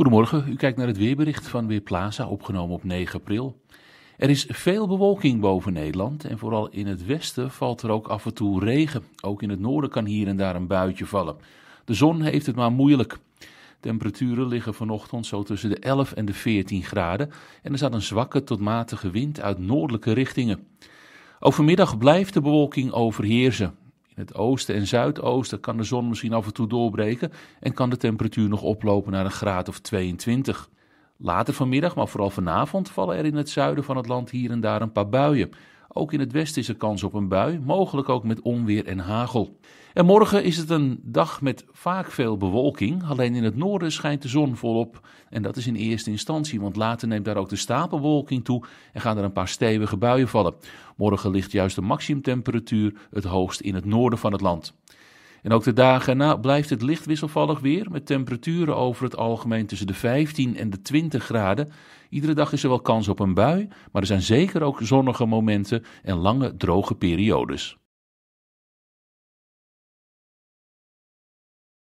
Goedemorgen, u kijkt naar het weerbericht van Weerplaza, opgenomen op 9 april. Er is veel bewolking boven Nederland en vooral in het westen valt er ook af en toe regen. Ook in het noorden kan hier en daar een buitje vallen. De zon heeft het maar moeilijk. Temperaturen liggen vanochtend zo tussen de 11 en de 14 graden en er staat een zwakke tot matige wind uit noordelijke richtingen. Overmiddag blijft de bewolking overheersen het oosten en zuidoosten kan de zon misschien af en toe doorbreken en kan de temperatuur nog oplopen naar een graad of 22. Later vanmiddag, maar vooral vanavond, vallen er in het zuiden van het land hier en daar een paar buien. Ook in het westen is er kans op een bui, mogelijk ook met onweer en hagel. En morgen is het een dag met vaak veel bewolking. Alleen in het noorden schijnt de zon volop. En dat is in eerste instantie, want later neemt daar ook de stapelwolking toe en gaan er een paar stevige buien vallen. Morgen ligt juist de maximumtemperatuur het hoogst in het noorden van het land. En ook de dagen na blijft het licht wisselvallig weer, met temperaturen over het algemeen tussen de 15 en de 20 graden. Iedere dag is er wel kans op een bui, maar er zijn zeker ook zonnige momenten en lange droge periodes.